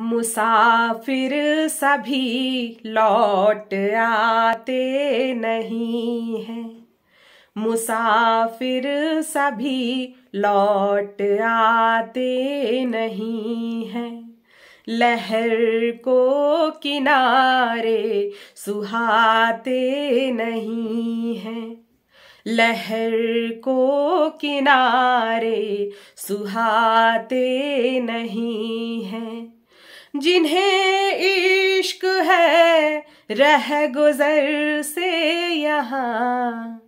मुसाफिर सभी लौट आते नहीं हैं मुसाफिर सभी लौट आते नहीं हैं लहर को किनारे सुहाते नहीं हैं लहर को किनारे सुहाते नहीं हैं जिन्हें इश्क है रह गुजर से यहाँ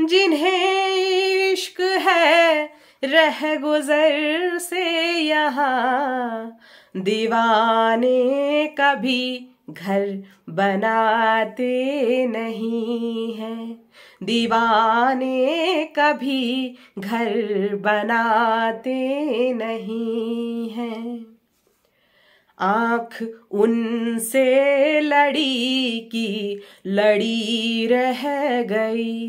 जिन्हें इश्क है रह गुजर से यहाँ दीवाने कभी घर बनाते नहीं हैं दीवाने कभी घर बनाते नहीं हैं आंख उनसे लड़ी की लड़ी रह गई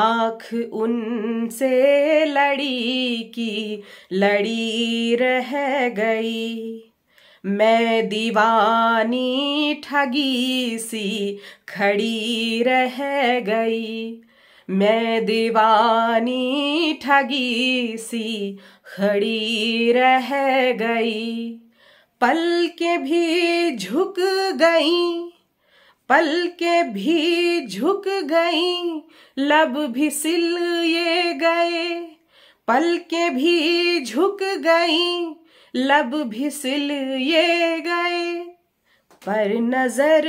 आंख उनसे लड़ी की लड़ी रह गई मैं दीवानी ठगी सी खड़ी रह गई मैं दीवानी ठगी सी खड़ी रह गई पल के भी झुक गई पल के भी झुक गई लब भी सिल ये गए पल के भी झुक गई लब भी सिल ये गए पर नजर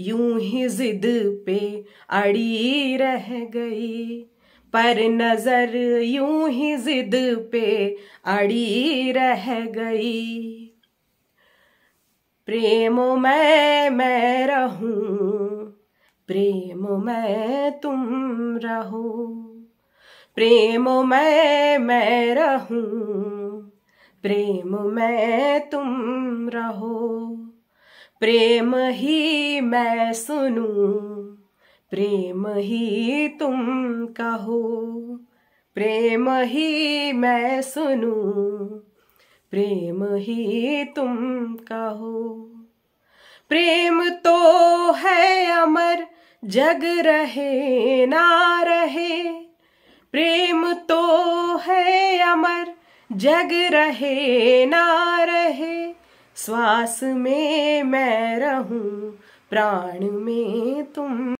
यूं ही जिद पे अड़ी रह गई पर नजर यूं ही जिद पे अड़ी रह गई प्रेम मैं मैं रहूं प्रेम मैं तुम रहो प्रेम मैं मैं रहूं प्रेम मैं तुम रहो प्रेम ही मैं सुनूं प्रेम ही तुम कहो प्रेम ही मैं सुनूं प्रेम ही तुम का हो प्रेम तो है अमर जग रहे ना रहे प्रेम तो है अमर जग रहे ना रहे श्वास में मैं रहूं प्राण में तुम